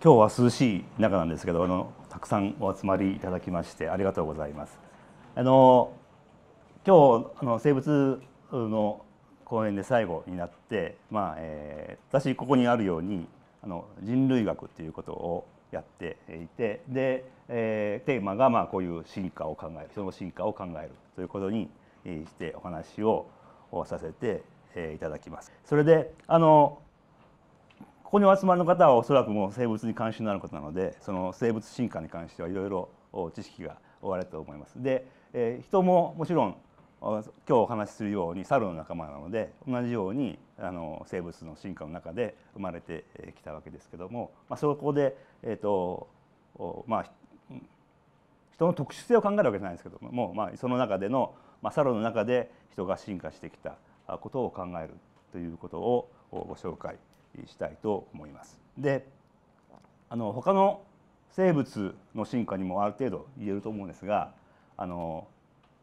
今日は涼しい中なんですけどあのたくさんお集まりいただきましてありがとうございます。あの今日あの生物の講演で最後になって、まあえー、私ここにあるようにあの人類学っていうことをやっていてで、えー、テーマがまあこういう進化を考える人の進化を考えるということにしてお話をさせていただきます。それであのここにお集まりの方はおそらくもう生物に関心のある方なのでその生物進化に関してはいろいろ知識がおわると思います。で、えー、人ももちろん今日お話しするようにサロの仲間なので同じようにあの生物の進化の中で生まれてきたわけですけども、まあ、そこで、えーとまあ、人の特殊性を考えるわけじゃないですけども、まあ、その中での、まあ、サロの中で人が進化してきたことを考えるということをご紹介したいと思います。であの他の生物の進化にもある程度言えると思うんですがあの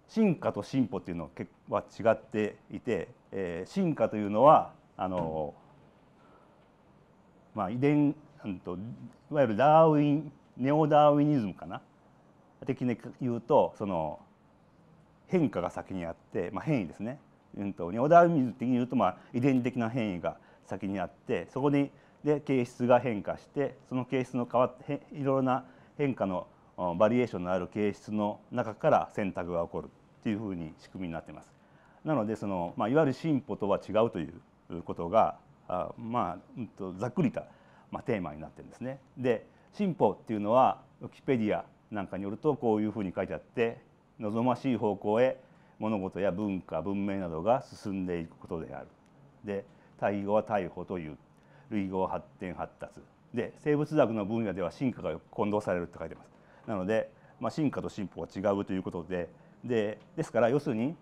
進化と進歩っていうのは違っていて、えー、進化というのはあの、まあ、遺伝といわゆるダーウィンネオダーウィニズムかな的に言うとその変化が先にあって、まあ、変異ですね、うんと、ネオダーウィニズム的に言うと、まあ、遺伝的な変異が先にあってそこにで形質が変化してその形質の変わっていろいろな変化のバリエーションのある形質の中から選択が起こるっていうふうに仕組みになってます。なのでその、まあ、いわゆる進歩とは違うということがあまあ、うんと、ざっくりた、まあ、テーマになってるんですね。で進歩っていうのはウィキペディアなんかによるとこういうふうに書いてあって望ましい方向へ物事や文化文明などが進んでいくことである。で対語は逮捕という類語は発展発達で生物学の分野では進化が混同されるって書いてます。なので、まあ、進化と進歩は違うということででですから要するに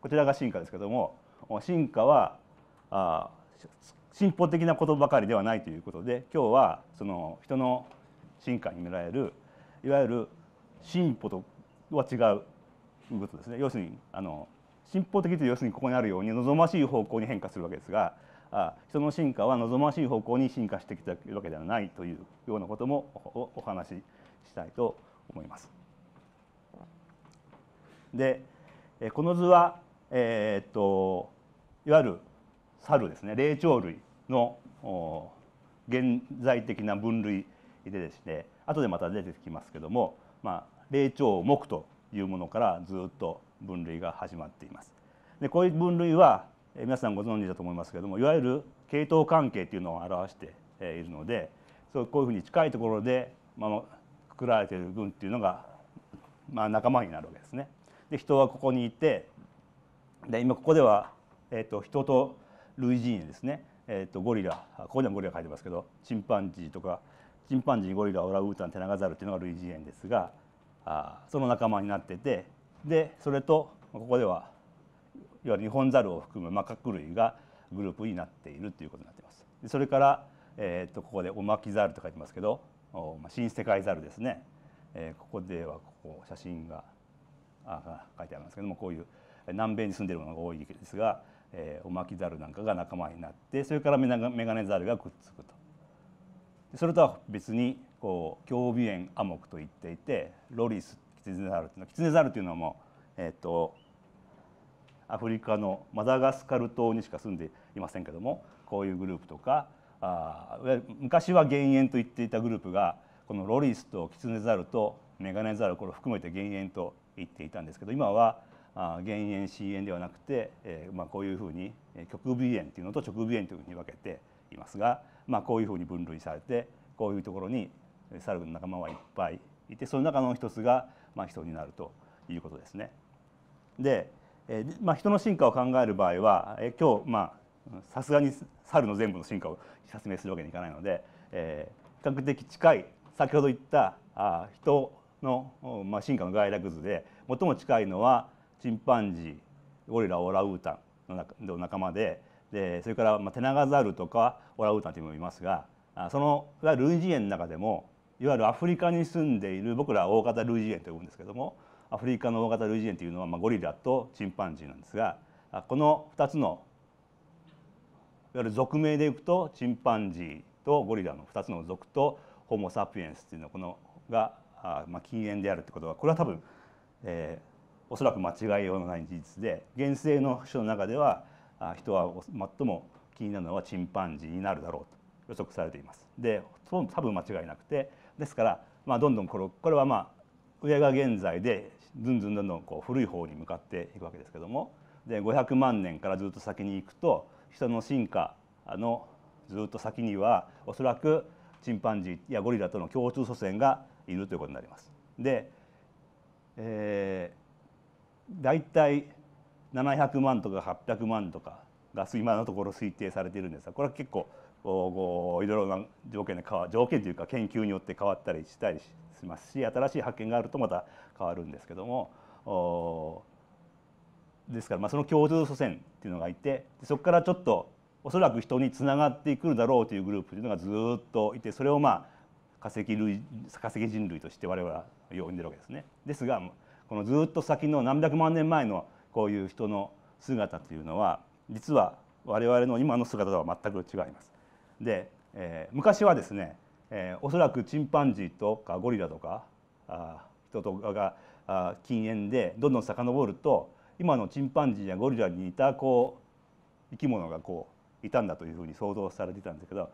こちらが進化ですけども進化はあ進歩的なことばかりではないということで今日はその人の進化に見られるいわゆる進歩とは違うということですね要するにあの進歩的という要するにここにあるように望ましい方向に変化するわけですが人の進化は望ましい方向に進化してきたわけではないというようなこともお話ししたいと思います。でこの図は、えー、っといわゆる猿ですね霊長類の現在的な分類でですね後でまた出てきますけども、まあ、霊長目というものからずっと分類が始まっています。でこういう分類は皆さんご存知だと思いますけれどもいわゆる系統関係というのを表しているのでそうこういうふうに近いところで、まあ、くくられている群っていうのが、まあ、仲間になるわけですね。で人はここにいてで今ここでは、えーと、人と類人猿ですね、えーと、ゴリラここにはゴリラ書いてますけどチンパンジーとかチンパンジーゴリラオラウータンテナガザルっていうのが類人猿ですがあその仲間になっててでそれとここでは要は日本猿を含む、まあ、各類がグループになっているということになっています。それから、えー、とここでオマキザルと書いてますけど、まあ、新世界ザルですね、えー、ここではここ写真があ書いてありますけどもこういう南米に住んでいるものが多いですが、えー、オマキザルなんかが仲間になってそれからメガネザルがくっつくと。それとは別にこう胸鼻炎アモクと言っていてロリスキツネザルというのはキツネザルというのもえーとアフリカのマダガスカル島にしか住んでいませんけどもこういうグループとかあ昔は減塩と言っていたグループがこのロリスとキツネザルとメガネザルこれを含めて減塩と言っていたんですけど今は減塩支援ではなくて、えー、まあ、こういうふうに極微塩というのと直微塩というふうに分けていますが、まあ、こういうふうに分類されてこういうところにサルの仲間はいっぱいいてその中の一つが、まあ、人になるということですね。でえまあ、人の進化を考える場合は、え今日まあさすがに猿の全部の進化を説明するわけにいかないので、えー、比較的近い先ほど言ったあ人の、まあ、進化の概略図で最も近いのはチンパンジーゴリラオラウータンの仲間ででそれから、まあ、テナガザルとかオラウータンというのもいますがそのいわゆる類人猿の中でもいわゆるアフリカに住んでいる僕らは大型類人猿と呼ぶんですけどもアフリカの大型類人猿というのは、まあ、ゴリラとチンパンジーなんですがこの2つのいわゆる属名でいくとチンパンジーとゴリラの2つの属とホモ・サピエンスっていうのはこのが、まあ、禁煙であるってことはこれは多分、えー、おそらく間違いようのない事実で原生の種の中では人は最も気になるのはチンパンジーになるだろうと予測されています。で多分間違いなくてですから、まあ、どんどんこれこれはまあ上が現在でずんずんどんどんこう古い方に向かっていくわけですけどもで500万年からずっと先に行くと人の進化のずっと先にはおそらくチンパンジーやゴリラとの共通祖先がいるということになります。で、えー、大体700万とか800万とかが今のところ推定されているんですがこれは結構いろいろな条件で条件というか研究によって変わったりしたりししますし新しい発見があるとまた変わるんですけどもですからまあその共通祖先っていうのがいてそこからちょっとおそらく人につながってくるだろうというグループというのがずっといてそれをまあ化石類化石人類として我々は呼んでるわけですね。ですがこのずっと先の何百万年前のこういう人の姿というのは実は我々の今の姿とは全く違います。で、えー、昔はですねえー、おそらくチンパンジーとかゴリラとかあ人とかがあ禁煙でどんどん遡ると今のチンパンジーやゴリラに似たこう生き物がこういたんだというふうに想像されていたんですけど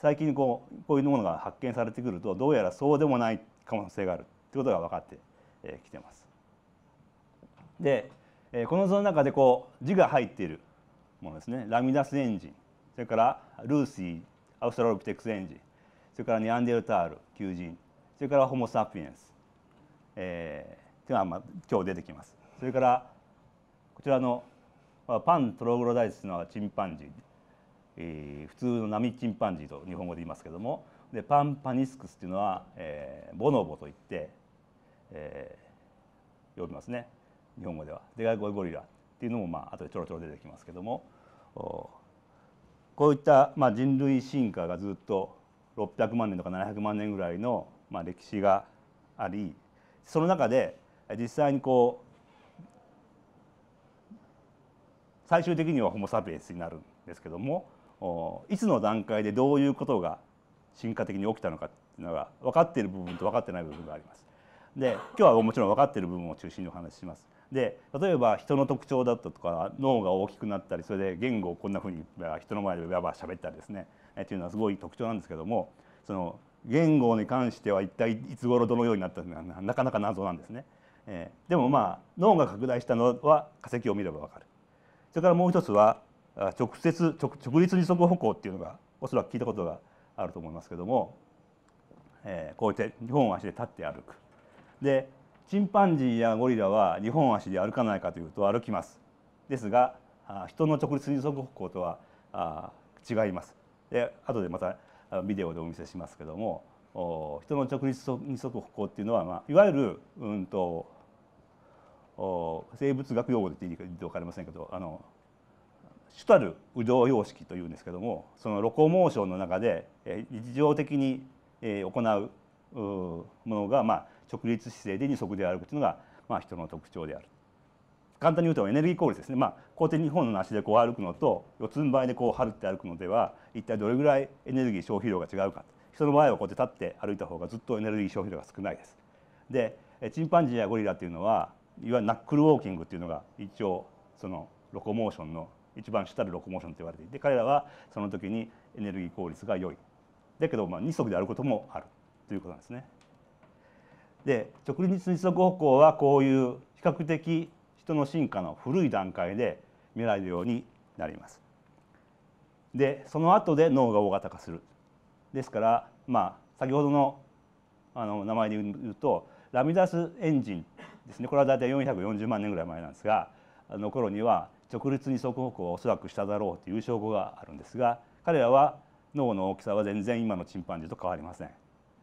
最近こうこういうものが発見されてくるとどうやらそうでもない可能性があるということが分かってきてます。でこの図の中でこう字が入っているものですねラミダスエンジンそれからルーシーアウストラロピテクスエンジンそれからネアンデルタール求人それからホモ・サピエンス、えー、というのはまあ今日出てきますそれからこちらのパントログロダイスというのはチンパンジー、えー、普通の波チンパンジーと日本語で言いますけどもでパンパニスクスというのは、えー、ボノボといって、えー、呼びますね日本語では。で外イゴリラっていうのもまあ後でちょろちょろ出てきますけどもこういったまあ人類進化がずっと600万年とか700万年ぐらいの、まあ、歴史がありその中で実際にこう最終的にはホモ・サピエンスになるんですけどもいつの段階でどういうことが進化的に起きたのかっていうのが分かっている部分と分かってない部分があります。で今日はもちろん分かっている部分を中心にお話しします。で例えば人の特徴だったとか脳が大きくなったりそれで言語をこんなふうに人の前でわばしゃべったりですねというのはすごい特徴なんですけどもその言語に関しては一体いつ頃どのようになったのかなかなか謎なんですね。えー、でもまあ脳が拡大したのは化石を見ればわかる。それからもう一つは直接直直立二足歩行っていうのがおそらく聞いたことがあると思いますけども、えー、こうやって2本足で立って歩く。でチンパンジーやゴリラは2本足で歩かないかというと歩きます。ですが人の直立二足歩行とは違います。で後でまたビデオでお見せしますけども人の直立二足歩行っていうのは、まあ、いわゆる、うんと、生物学用語で言ってい分かりませんけどあの主たるど動様式というんですけどもそのロコモーションの中で日常的に行うものが、まあ、直立姿勢で二足であるというのが、まあ、人の特徴である。簡単に言うとエネルギー効率ですね、まあ、こうやって2本の足でこう歩くのと四つん這いでこう張って歩くのでは一体どれぐらいエネルギー消費量が違うか人の場合はこうやって立って歩いた方がずっとエネルギー消費量が少ないです。でチンパンジーやゴリラっていうのはいわゆるナックルウォーキングっていうのが一応そのロコモーションの一番主たるロコモーションと言われていて彼らはその時にエネルギー効率が良いだけどまあ2足であることもあるということなんですね。で直立二足歩行はこういう比較的人の進化の古い段階で見られるようになります。でその後で脳が大型化する。ですからまあ先ほどのあの名前で言うとラミダスエンジンですねこれは大体440万年ぐらい前なんですがあの頃には直立二足歩行をおそらくしただろうという証拠があるんですが彼らは脳の大きさは全然今のチンパンジーと変わりません。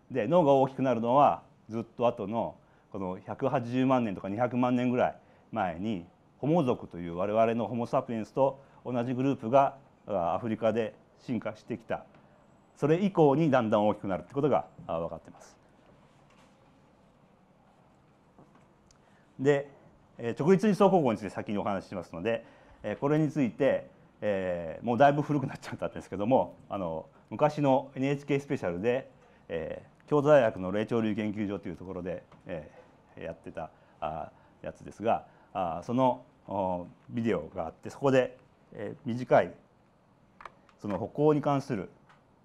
で脳が大きくなるのはずっと後のこの180万年とか200万年ぐらい前にホモ族という我々のホモ・サピエンスと同じグループがアフリカで進化してきたそれ以降にだんだん大きくなるってことが分かってます。で直立二層構造について先にお話ししますのでこれについてえー、もうだいぶ古くなっちゃったんですけどもあの昔の NHK スペシャルで、えー、京都大学の霊長類研究所というところで、えー、やってたあやつですがあそのビデオがあってそこで、短いその歩行に関する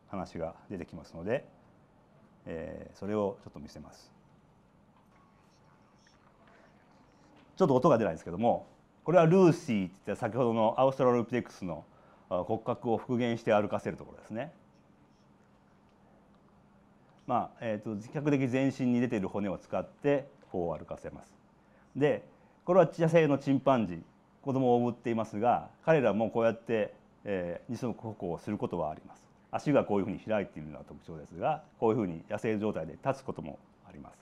話が出てきますので、えそれをちょっと見せます。ちょっと音が出ないんですけどもこれはルーシーってっ先ほどのアウストラロピテクスの骨格を復元して歩かせるところですね。まあえーと、と比較的全身に出ている骨を使ってこう歩かせます。でこれは野生のチンパンジー子供をおっていますが彼らもこうやって、えー、二足歩行をすることはあります足がこういうふうに開いているのが特徴ですがこういうふうに野生状態で立つこともあります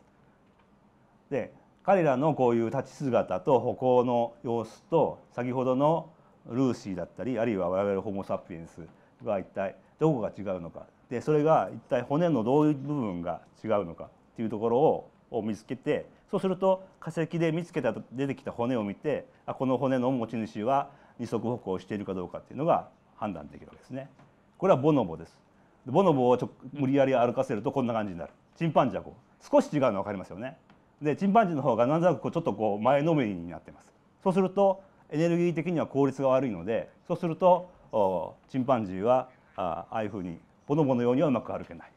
で彼らのこういう立ち姿と歩行の様子と先ほどのルーシーだったりあるいは我々ホモ・サピエンスが一体どこが違うのかでそれが一体骨のどういう部分が違うのかっていうところを見つけてそうすると化石で見つけた出てきた骨を見てあこの骨の持ち主は二足歩行しているかどうかっていうのが判断できるわけですね。これはボノボです。ボノボをちょ無理やり歩かせるとこんな感じになる。チンパンジーはこう少し違うの分かりますよね。でチンパンジーの方がなんとなくこうちょっとこう前のめりになってます。そうするとエネルギー的には効率が悪いのでそうするとチンパンジーはああいうふうにボノボのようにはうまく歩けない。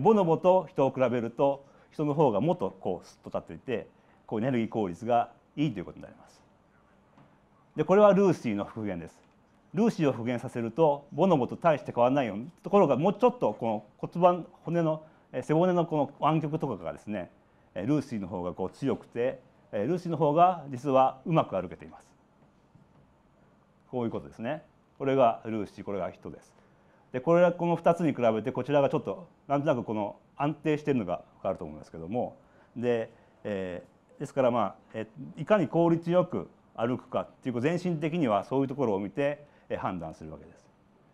ボノボと人を比べると人の方がもっとこうすっと立っていてこうエネルギー効率がいいということになります。でこれはルーシーの復元です。ルーシーを復元させるとボノボと大して変わらないようなところがもうちょっとこの骨盤骨の背骨のこの湾曲とかがですねルーシーの方がこう強くてルーシーの方が実はうまく歩けています。こういうことですね。これがルーシーこれが人です。でこれはこの2つに比べてこちらがちょっとなんとなくこの安定しているのが分かると思いますけどもで、えー、ですから、まあえいかに効率よく歩くかっていう全身的にはそういうところを見て判断するわけです。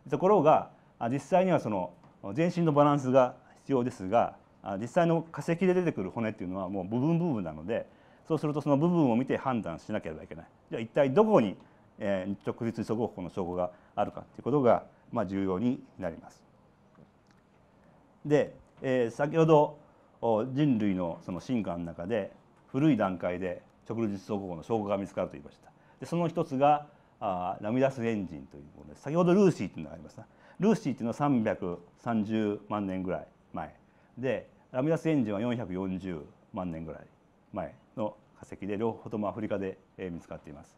ところが実際にはその全身のバランスが必要ですが実際の化石で出てくる骨っていうのはもう部分部分なのでそうするとその部分を見て判断しなければいけないじゃあ一体どこに日直立足歩行の証拠があるかということがまあ重要になります。でえー、先ほど人類のその進化の中で古い段階で直立走行の証拠が見つかると言いましたでその一つがあラミダスエンジンというものです先ほどルーシーというのがありましたルーシーというのは330万年ぐらい前でラミダスエンジンは440万年ぐらい前の化石で両方ともアフリカで見つかっています。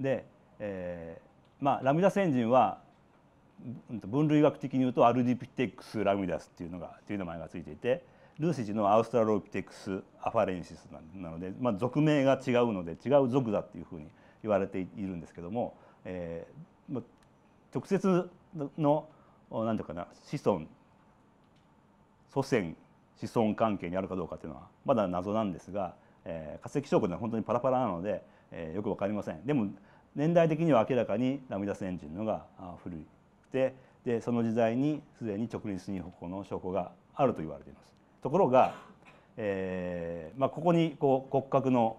で、えーまあ、ラミダスエンジンは分類学的に言うとアルディピテックス・ラミダスっていうのがという名前が付いていてルーシジのアウストラロピテックス・アファレンシスなので、まあ、属名が違うので違う属だっていうふうに言われているんですけども、えーまあ、直接の何ていうかな子孫祖先子孫関係にあるかどうかっていうのはまだ謎なんですが、えー、化石証拠では本当にパラパラなので、えー、よく分かりません。でも年代的には明らかにラミダスエンジンのが古いくてでその時代にすでに直立二歩行の証拠があると言われています。ところが、えーまあ、ここにこう骨格の、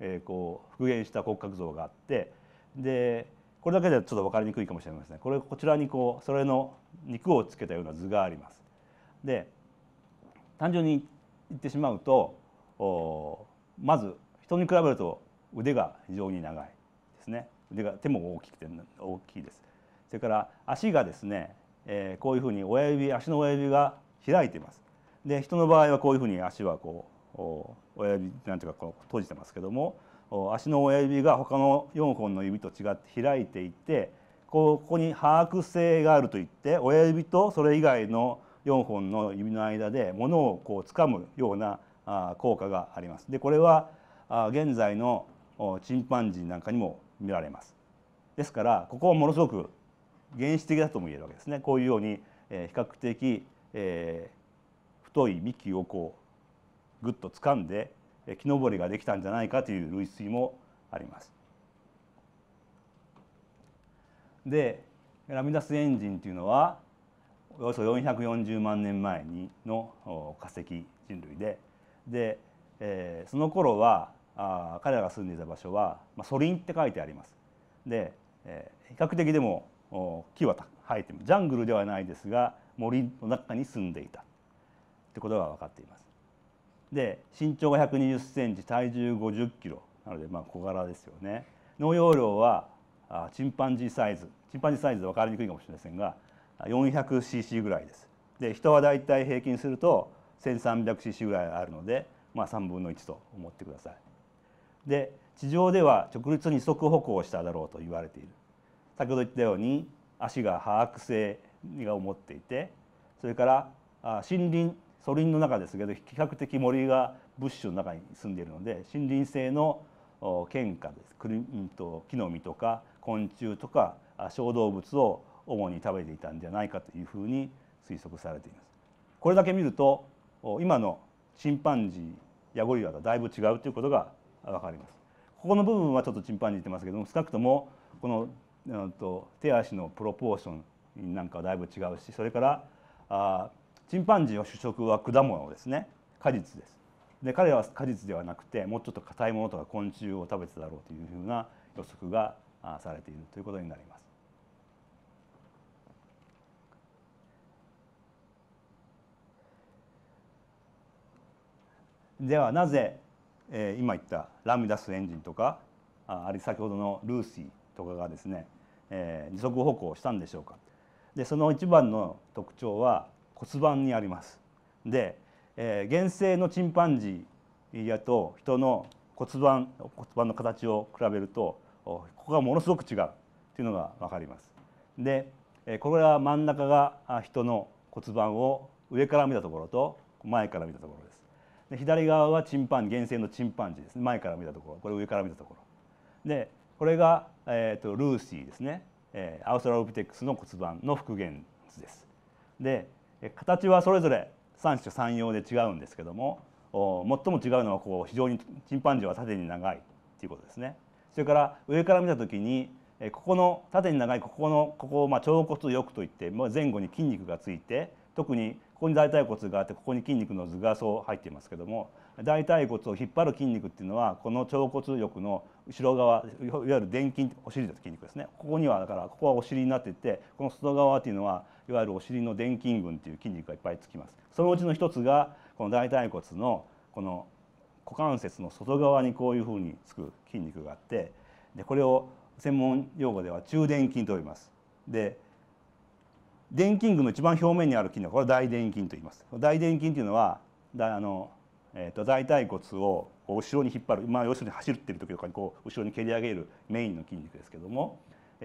えー、こう復元した骨格像があってでこれだけではちょっと分かりにくいかもしれませんこれこちらにこうそれの肉をつけたような図があります。で単純に言ってしまうとおまず人に比べると腕が非常に長いですね腕が手も大きくて大きいです。それから足がですね、えー、こういうふうに親指足の親指が開いていますで人の場合はこういうふうに足はこう親指なんていうかこう閉じてますけども足の親指が他の4本の指と違って開いていてこうここに把握性があるといって親指とそれ以外の4本の指の間で物をこう掴むような効果があります。でこれは現在のチンパンジーなんかにも見られます。ですからここはものすごく原始的だとも言えるわけですねこういうように、え比較的、えー、太い幹をこうぐっと掴んで木登りができたんじゃないかという類推もあります。でラミダスエンジンというのはおよそ440万年前にの化石人類でで、えー、その頃はあ彼らが住んでいた場所は、まあ、ソリンって書いてあります。で、えー、比較的でも木は生えてジャングルではないですが森の中に住んでいたってことが分かっています。で身長が1 2 0センチ体重5 0キロなのでまあ小柄ですよね。農用量はチンパンジーサイズチンパンジーサイズで分かりにくいかもしれませんが 400cc ぐらいです。で人はだいたい平均すると 1300cc ぐらいあるので、まあ、3分の1と思ってください。で地上では直立に速歩行しただろうと言われている。先ほど言ったように足が把握性が持っていてそれから森林素林の中ですけど比較的森がブッシュの中に住んでいるので森林性の喧嘩です木の実とか昆虫とか小動物を主に食べていたんじゃないかというふうに推測されています。これだけ見ると今のチンパンジーやゴリラとだいぶ違うということがわかります。ここの部分はちょっとチンパンジーってますけども少なくともこのと手足のプロポーションなんかはだいぶ違うしそれからあチンパンジーの主食は果物ですね果実ですで彼らは果実ではなくてもうちょっと硬いものとか昆虫を食べてただろうというふうな予測がされているということになります。ではなぜ、え今言ったラミダスエンジンとかあ先ほどのルーシーとかがですね、えー、二足歩行したんでしょうかでその一番の特徴は骨盤にありますで、えー、現世のチンパンジーやと人の骨盤骨盤の形を比べるとここがものすごく違うというのが分かります。でこれは真ん中が人の骨盤を上から見たところと前から見たところです。で左側はチンパン原生のチンパンジーです、ね、前から見たところこれ上から見たところ。でこれがえーと、ルーシーですね、えー、アウストラロピテックスの骨盤の復元図です。で形はそれぞれ三種三様で違うんですけどもお最も違うのはこう非常にチンパンジーは縦に長いということですね。それから上から見た時にえここの縦に長いここのここをまあ腸骨翼といって前後に筋肉がついて特にここに大腿骨があってここに筋肉の図がそう入っていますけども大腿骨を引っ張る筋肉っていうのはこの腸骨翼の後ろ側いわゆる電筋お尻の筋肉ですねここにはだからここはお尻になっててこの外側っていうのはいわゆるお尻の臀筋群っていう筋肉がいっぱいつきますそのうちの1つがこの大腿骨のこの股関節の外側にこういうふうにつく筋肉があってでこれを専門用語では中殿筋と呼びます。で電筋群の一番表面にある筋肉これ大電筋と言います大電筋というのはだあの、えーと、大腿骨を後ろに引っ張る、まあ、要するに走ってる時とかにこう後ろに蹴り上げるメインの筋肉ですけども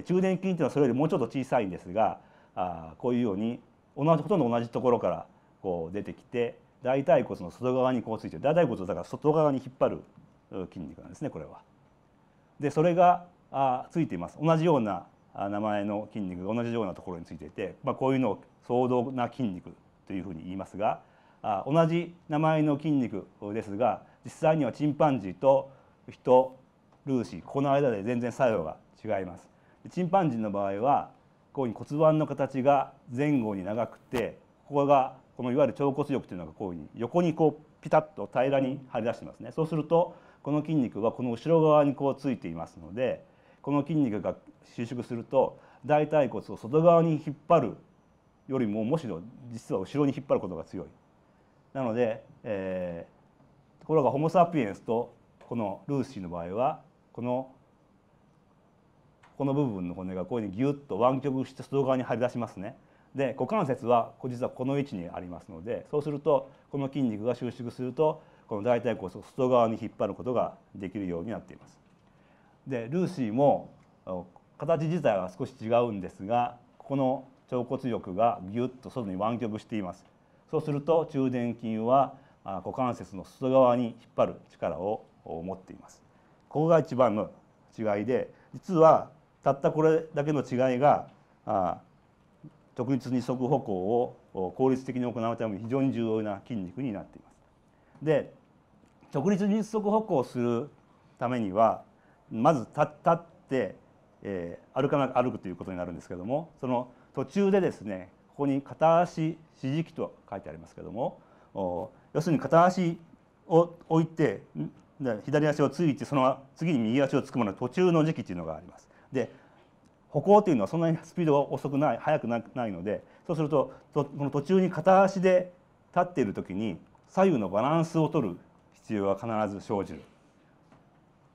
中殿筋というのはそれよりもうちょっと小さいんですがあこういうように同じほとんど同じところからこう出てきて大腿骨の外側にこうついて大腿骨をだから外側に引っ張る筋肉なんですねこれは。でそれがあついています同じような名前の筋肉が同じようなところについていて、まあ、こういうのを相同な筋肉というふうに言いますが同じ名前の筋肉ですが実際にはチンパンジーと人ルーシーこの間で全然作用が違います。チンパンジーの場合はこういう骨盤の形が前後に長くてここがこのいわゆる腸骨力というのがこういうふうに横にこうピタッと平らに張り出してますねそうするとこの筋肉はこの後ろ側にこうついていますのでこの筋肉が収縮すると大腿骨を外側に引っ張るよりもむしろ実は後ろに引っ張ることが強い。なので、えー、ところがホモ・サピエンスとこのルーシーの場合はこのこの部分の骨がこういうふうにギュッと湾曲して外側に張り出しますね。で股関節は実はこの位置にありますのでそうするとこの筋肉が収縮するとこの大腿骨を外側に引っ張ることができるようになっています。でルーシーも形自体は少し違うんですがここの腸骨翼がギュッと外に湾曲していますそうすると中殿筋は股関節の外側に引っ張る力を持っていますここが一番の違いで実はたったこれだけの違いが直立二足歩行を効率的に行うために非常に重要な筋肉になっています。で直立二足歩行するためにはまず立って、え歩かな歩くということになるんですけどもその途中でですねここに片足支持器と書いてありますけども要するに片足を置いて左足をついてその次に右足をつくまの途中の時期というのがあります。で歩行というのはそんなにスピードが遅くない速くないのでそうするととこの途中に片足で立っている時に左右のバランスを取る必要が必ず生じる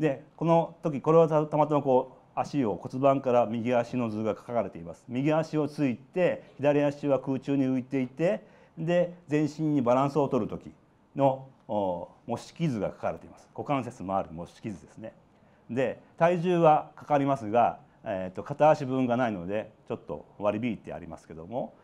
でこの時これはたまたまこう足を骨盤から右足の図が書かれています右足をついて左足は空中に浮いていてで全身にバランスを取る時の模式図が書かれています股関節回る模式図ですねで体重はかかりますが、えーと、と片足分がないのでちょっと割り引いてありますけども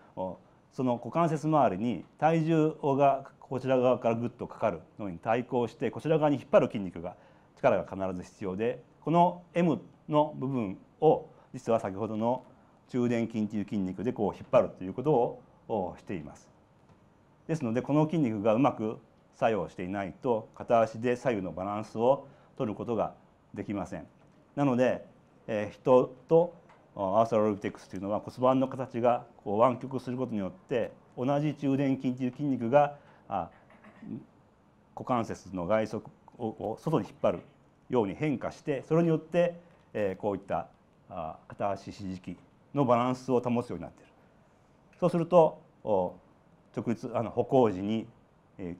その股関節周りに体重がこちら側からぐっとかかるのに対抗してこちら側に引っ張る筋肉が力が必ず必要でこの M の部分を実は先ほどの中殿筋という筋肉でこう引っ張るということをしています。ですのでこの筋肉がうまく作用していないと片足で左右のバランスを取ることができません。なので、え人とアーサロルテックスというのは骨盤の形がこう湾曲することによって同じ中殿筋という筋肉が股関節の外側を外に引っ張るように変化してそれによってこういった片足支持器のバランスを保つようになっているそうすると直立あの歩行時に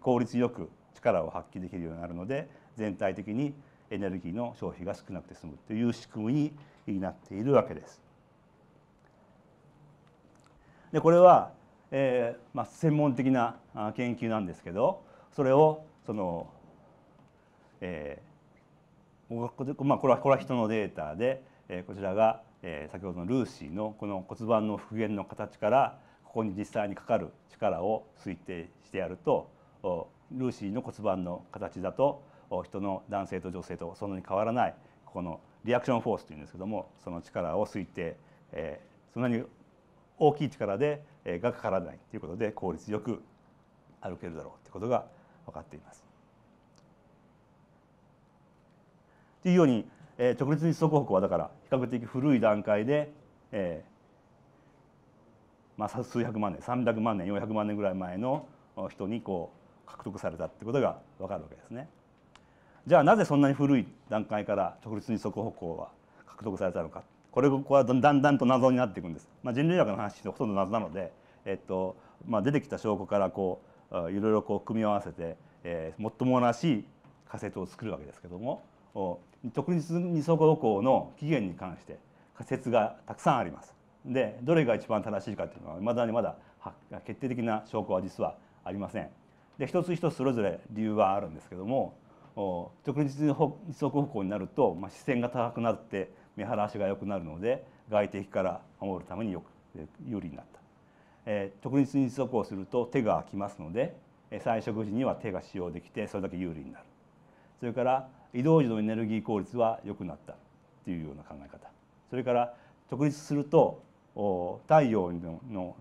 効率よく力を発揮できるようになるので全体的にエネルギーの消費が少なくて済むという仕組みになっているわけです。でこれは、えーまあ、専門的な研究なんですけどそれをそのえー、まあ、これはこれは人のデータで、えー、こちらが、えー、先ほどのルーシーのこの骨盤の復元の形からここに実際にかかる力を推定してやるとルーシーの骨盤の形だと人の男性と女性とそんなに変わらないここのリアクションフォースというんですけどもその力を推定、えー、そんなに大きい力でがかからないということで効率よく歩けるだろうということが分かっています。っていうように、えー、直立日足歩はだから比較的古い段階で、えーまあ、数百万年300万年400万年ぐらい前の人にこう獲得されたってことが分かるわけですね。じゃあなぜそんなに古い段階から直立日足歩行は獲得されたのかこれはだんだんと謎になっていくんです。まあ、人類学の話ってほとんど謎なので、えっとまあ、出てきた証拠からこういろいろこう組み合わせて、えー、もっともらしい仮説を作るわけですけども独立二足歩行の起源に関して仮説がたくさんあります。でどれが一番正しいかというのはいまだにまだ決定的な証拠は実はありません。で一つ一つそれぞれ理由はあるんですけども直立二足歩行になると、まあ、視線が高くなって目晴らしが良くなるので外敵から守るためによく有利になった、えー、直立二足をすると手が空きますので菜食時には手が使用できてそれだけ有利になるそれから移動時のエネルギー効率は良くなったっていうような考え方それから直立すると太陽のの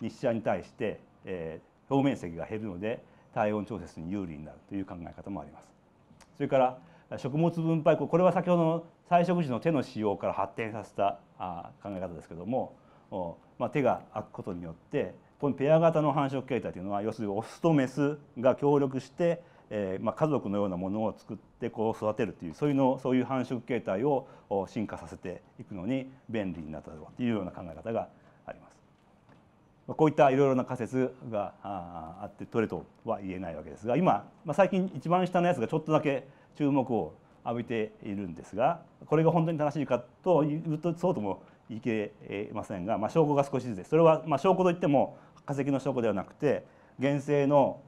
日射に対して、えー、表面積が減るので体温調節に有利になるという考え方もあります。それから食物分配これは先ほどの菜食時の手の使用から発展させた考え方ですけども、まあ、手が空くことによってこのペア型の繁殖形態というのは要するにオスとメスが協力してえーまあ、家族のようなものを作ってこう育てるというそういうのそういう繁殖形態を進化させていくのに便利になったというような考え方があります。こういったいろいろな仮説がああって取れとは言えないわけですが今、まあ、最近一番下のやつがちょっとだけ注目を浴びているんですがこれが本当に正しいかというとそうともいけませんが、まあ、証拠が少しずつですそれはまあ証拠といっても化石の証拠ではなくて原生の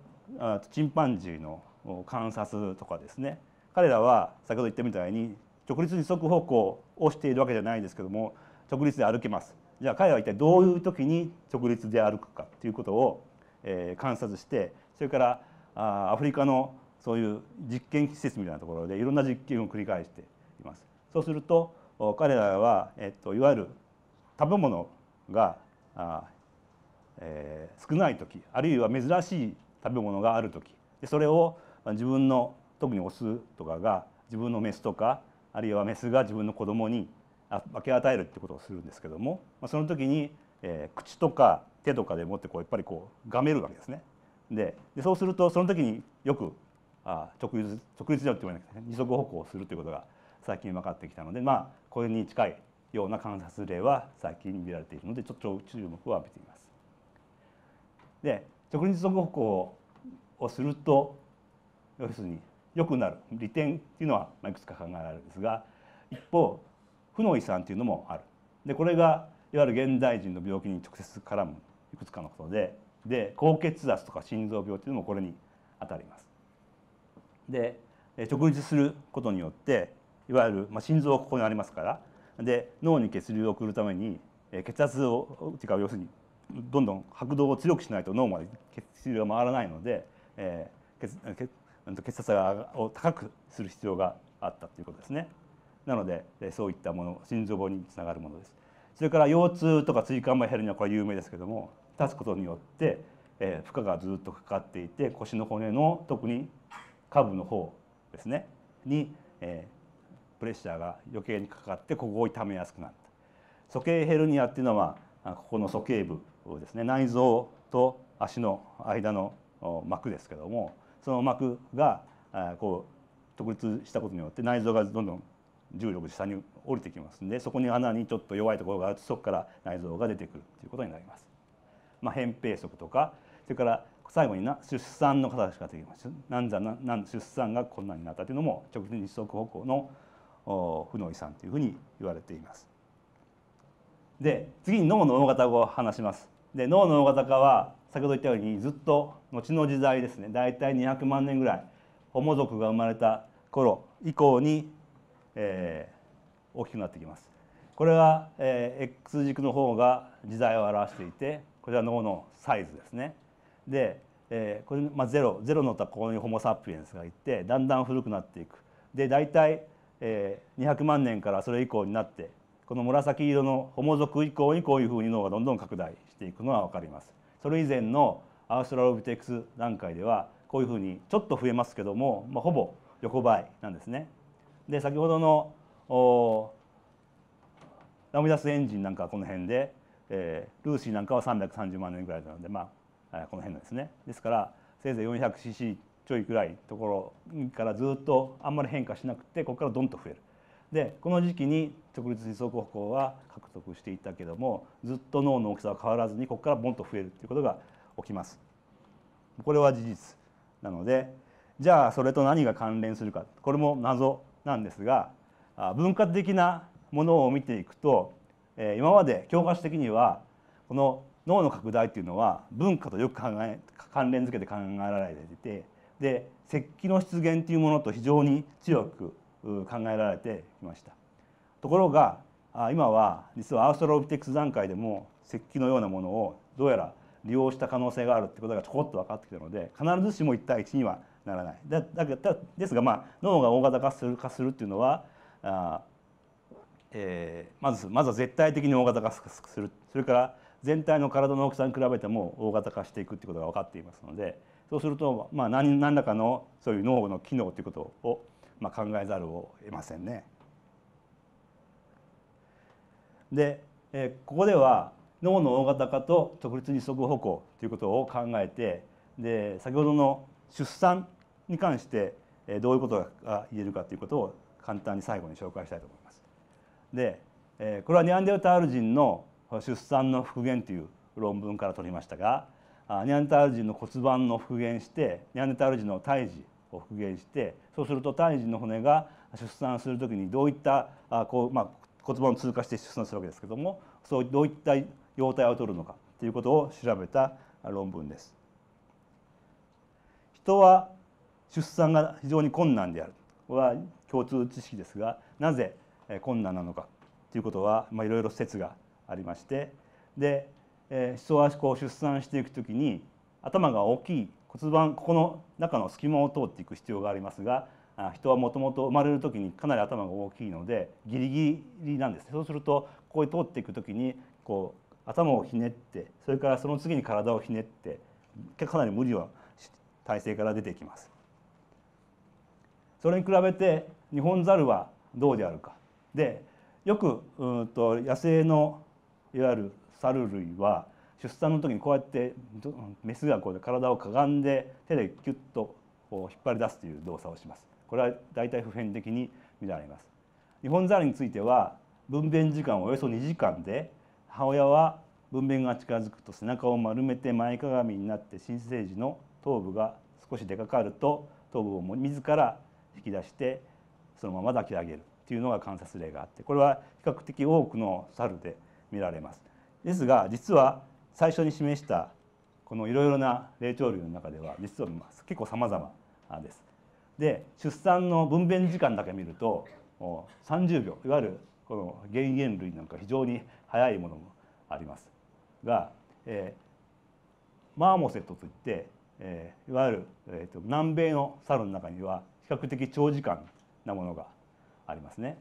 チンパンジーの観察とかですね彼らは先ほど言ったみたいに直立二足歩行をしているわけじゃないですけども直立で歩けますじゃあ彼らは一体どういう時に直立で歩くかということを、えー、観察してそれからあアフリカのそういう実験施設みたいなところでいろんな実験を繰り返しています。そうすると彼らは、えっと、いわゆる食べ物があ、えー、少ない時あるいは珍しい食べ物がある時でそれを自分の特にオスとかが自分のメスとかあるいはメスが自分の子供に分け与えるってことをするんですけどもその時に、えー、口とか手とかでもってこうやっぱりこうがめるわけですね。でそうするとその時によくあ直立直立じゃって言わなくて、ね、二足歩行するということが最近分かってきたのでまあこれに近いような観察例は最近見られているのでちょっと注目を浴びています。で直立足歩行をすると要するに良くなる利点っていうのはいくつか考えられるんですが一方負の遺産っていうのもあるでこれがいわゆる現代人の病気に直接絡むいくつかのことでで高血圧とか心臓病っていうのもこれにあたります。で直立することによっていわゆる、まあ、心臓はここにありますからで脳に血流を送るために血圧をていうか要するにどんどん拍動を強くしないと脳まで血流が回らないので、えー、血血圧を高くする必要があったということですね。なのでそういったもの心臓病につながるものです。それから腰痛とか椎間板ヘルニアこれ有名ですけども立つことによって、え負荷がずっとかかっていて腰の骨の特に下部の方ですねに、えプレッシャーが余計にかかってここを痛めやすくなった鼠径ヘルニアっていうのはここの鼠径部ですね内臓と足の間の膜ですけどもその膜がこう独立したことによって内臓がどんどん重力下に降りてきますんでそこに穴にちょっと弱いところがあるとそこから内臓が出てくるということになります。まあ、扁平足とかそれから最後にな出産の形ができますん、産難出産が困難になったというのも直立二足歩行の負の遺産というふうに言われています。で次に脳の大型を話します。で脳の大型化は先ほど言ったようにずっと後の時代ですね大体200万年ぐらいホモ族が生まれた頃以降に、えー、大きくなってきます。これは、えー、X 軸の方が時代を表していてこちらの方のサイズですね。で、えー、これ、まあ、ゼロゼロのとここにホモ・サピエンスがいてだんだん古くなっていく。で大体、えー、200万年からそれ以降になってこの紫色のホモ族以降にこういうふうに脳がどんどん拡大していくのは分かります。それ以前のアウストラロビテックス段階ではこういうふうにちょっと増えますけども、まあ、ほぼ横ばいなんですね。で先ほどのラムダスエンジンなんかはこの辺で、えー、ルーシーなんかは330万円ぐらいなので、まあ、この辺なんですね。ですからせいぜい 400cc ちょいくらいところからずっとあんまり変化しなくてここからどんと増える。でこの時期に直立二足歩行は獲得していたけどもずっと脳の大きさは変わらずにここからボンと増えるっていうことが起きます。これは事実なのでじゃあそれと何が関連するかこれも謎なんですが文化的なものを見ていくと今まで教科書的にはこの脳の拡大っていうのは文化とよく考え関連づけて考えられていてで石器の出現っていうものと非常に強く考えられてきましたところが今は実はアーストロビテックス段階でも石器のようなものをどうやら利用した可能性があるってことがちょこっと分かってきたので必ずしも1対1にはならないだだだですが、まあ、脳が大型化する化するっていうのはあ、えー、まずまずは絶対的に大型化するそれから全体の体の大きさに比べても大型化していくってことが分かっていますのでそうすると、まあ、何らかのそういう脳の機能ということをまあ、考えざるを得ませんね。で、えここでは脳の大型化と直立二足歩行ということを考えてで先ほどの出産に関してどういうことが言えるかということを簡単に最後に紹介したいと思います。でこれはニアンデルタール人の出産の復元という論文から取りましたがニアンデルタール人の骨盤の復元してニアンデルタール人の胎児復元してそうすると胎児の骨が出産するときにどういったあこう、まあ、骨盤を通過して出産するわけですけどもそうどういった様態を取るのかということを調べた論文です。人は出産が非常に困難であるは共通知識ですがなぜ困難なのかということは、まあ、いろいろ説がありましてで人はこう出産していくときに頭が大きい骨盤ここの中の隙間を通っていく必要がありますが人はもともと生まれる時にかなり頭が大きいのでギリギリなんですねそうするとここへ通っていく時にこう頭をひねってそれからその次に体をひねってかなり無理は体勢から出てきますそれに比べて日本ザルはどうであるかでよくうんと野生のいわゆるサル類は出産の時にこうやってメスがこう体をかがんで手でキュッとこう引っ張り出すという動作をしますこれは大体普遍的に見られます日本ザルについては分娩時間およそ2時間で母親は分娩が近づくと背中を丸めて前かがみになって新生児の頭部が少し出かかると頭部を自ら引き出してそのまま抱き上げるというのが観察例があってこれは比較的多くの猿で見られます。ですが実は最初に示したこのいろいろな霊長類の中では実は結構さまざまです。で出産の分娩時間だけ見ると30秒いわゆるこの原原類なんか非常に早いものもありますが、えー、マーモセットといって、えー、いわゆる、えーと、と南米の猿の中には比較的長時間なものがありますね。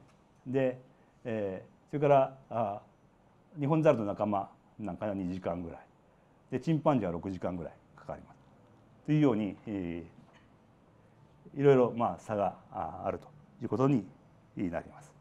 で、えー、それからあ日本猿の仲間なんか2時間ぐらいでチンパンジーは6時間ぐらいかかります。というように、えー、いろいろまあ差があるということになります。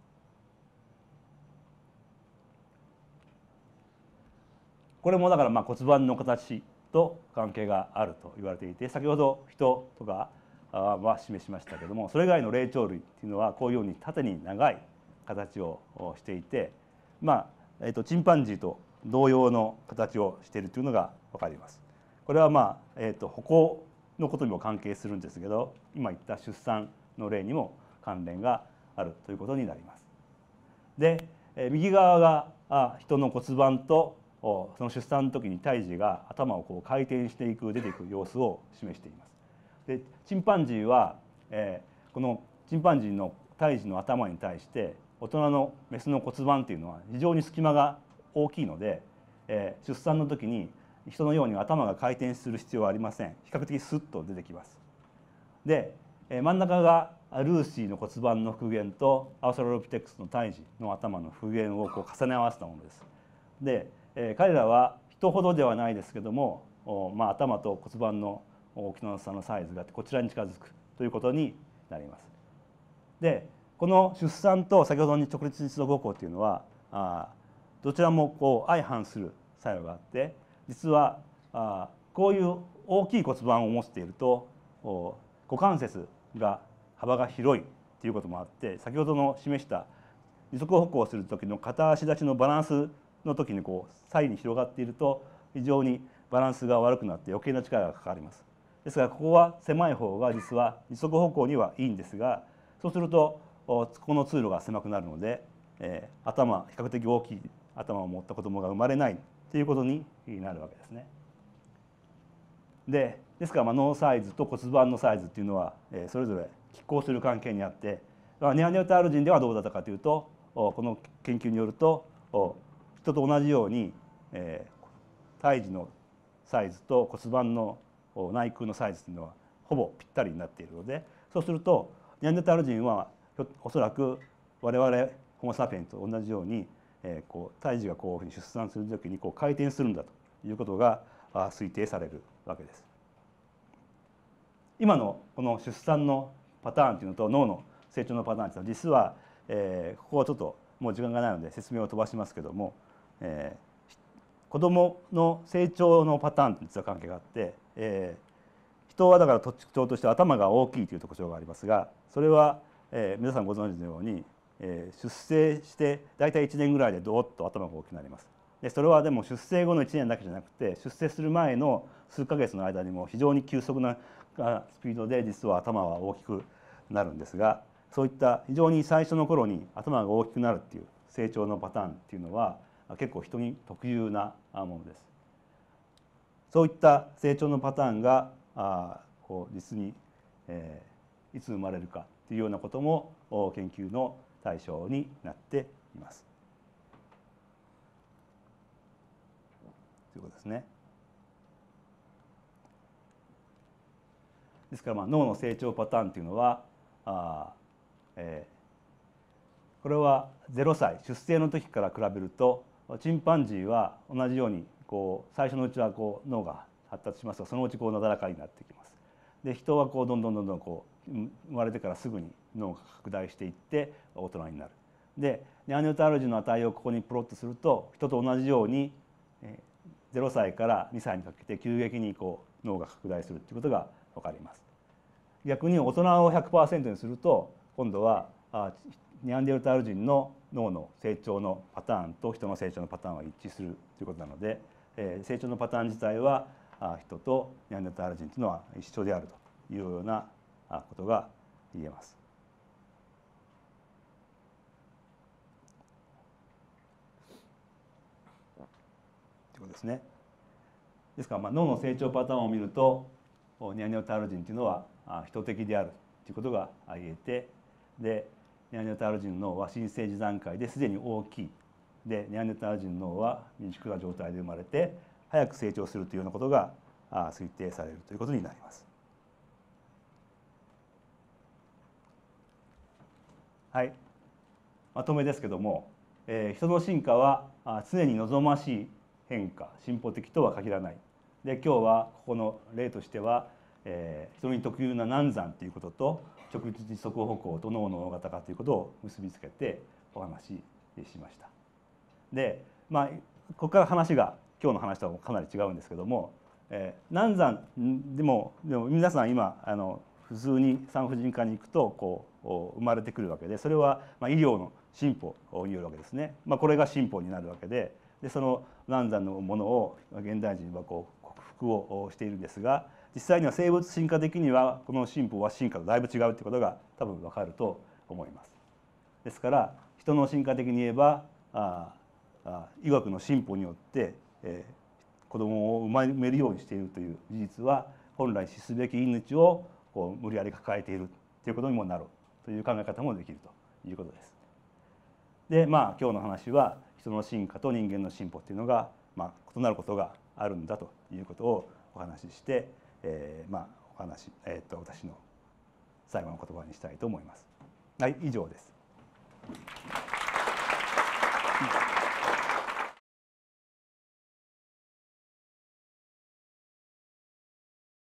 これもだからまあ骨盤の形と関係があると言われていて先ほど人とかは示しましたけどもそれ以外の霊長類っていうのはこういうように縦に長い形をしていてまあ、えー、とチンパンジーと同様の形をしているというのがわかります。これはまあ、えーと、歩行のことにも関係するんですけど今言った出産の例にも関連があるということになります。で右側があ人の骨盤とその出産の時に胎児が頭をこう回転していく出ていく様子を示しています。でチンパンジーは、えー、このチンパンジーの胎児の頭に対して大人のメスの骨盤というのは非常に隙間が大きいので、えー、出産の時に人のように頭が回転する必要はありません比較的スッと出てきます。で、えー、真ん中がルーシーの骨盤の復元とアウサロロピテクスの胎児の頭の復元をこう重ね合わせたものです。で、えー、彼らは人ほどではないですけども、おまあ、頭と骨盤の大きさのサイズがこちらに近づくということになります。でこの出産と先ほどの直立一度歩行というのはあどちらもこう相反する作用があって実はあこういう大きい骨盤を持っていると股関節が幅が広いということもあって先ほどの示した二足歩行する時の片足立ちのバランスの時にこう左右に広がっていると非常にバランスが悪くなって余計な力がかかります。ですがここは狭い方が実は二足歩行にはいいんですがそうするとこの通路が狭くなるので、え頭比較的大きい頭を持った子供が生まれないということになるわけですね。でですからまあ脳サイズと骨盤のサイズっていうのはそれぞれ拮抗する関係にあってネアネオタール人ではどうだったかというとこの研究によると人と同じように胎児のサイズと骨盤の内腔のサイズというのはほぼぴったりになっているのでそうするとネアネオタール人はおそらく我々ホモ・サピエンと同じようにえー、こう胎児がこういうふうに出産する時にこう回転するんだということが推定されるわけです。今のこの出産のパターンというのと脳の成長のパターンというのは実は、えー、ここはちょっともう時間がないので説明を飛ばしますけども、えー、子どもの成長のパターンと実は関係があって、えー、人はだから特徴として頭が大きいという特徴がありますがそれは、えー、皆さんご存知のようにえー、出生して大体1年ぐらいでどーっと頭が大きくなりますでそれはでも出生後の1年だけじゃなくて出生する前の数ヶ月の間にも非常に急速なスピードで実は頭は大きくなるんですがそういった非常に最初の頃に頭が大きくなるっていう成長のパターンっていうのは結構人に特有なものです。そういった成長のパターンがあこう実に、えー、いつ生まれるかっていうようなことも研究の対象になっています。ということですね。ですからまあ脳の成長パターンというのはあ、えー、これは0歳出生の時から比べるとチンパンジーは同じようにこう最初のうちはこう脳が発達しますがそのうちこうなだらかになってきます。で人はこうどんどんどんどんこう生まれてからすぐに脳が拡大していって大人になる。でネアネオタール人の値をここにプロットすると人と同じように0歳から2歳にかけて急激にこう脳が拡大するということが分かります。逆に大人を100%にすると今度はネアンデルタール人の脳の成長のパターンと人の成長のパターンは一致するということなので、え成長のパターン自体は人とネアンデルタール人というのは一緒であるというようなことが言えます。ことですね。ですからまあ脳の成長パターンを見るとニャニオタール人というのは人的であるということが言えてでニャニオタール人の脳は新生児段階ですでに大きいでニャニオタール人の脳は民宿な状態で生まれて早く成長するというようなことが推定されるということになります。はい、まとめですけども、えー、人の進化は常に望ましい変化進歩的とは限らないで今日はここの例としては、えー、そに特有な難産ということと直立二足歩行と脳の大型化ということを結びつけてお話ししました。でまあここから話が今日の話とはかなり違うんですけども、えー、難産でもでも皆さん今あの普通に産婦人科に行くとこう生まれてくるわけでそれはまあ医療の進歩によるわけですね、まあ、これが進歩になるわけででその難産のものを現代人はこう克服をしているんですが実際には生物進化的にはこの進歩は進化とだいぶ違うということが多分わかると思います。ですから人の進化的に言えばああ医学の進歩によって、えー、子供を産めるようにしているという事実は本来死すべき命をこう無理やり抱えているということにもなろうという考え方もできるということです。でまあ今日の話は人の進化と人間の進歩っていうのが、まあ、異なることがあるんだということをお話しして、えー、まあお話、えー、と私の最後の言葉にしたいと思います。はい、以上です。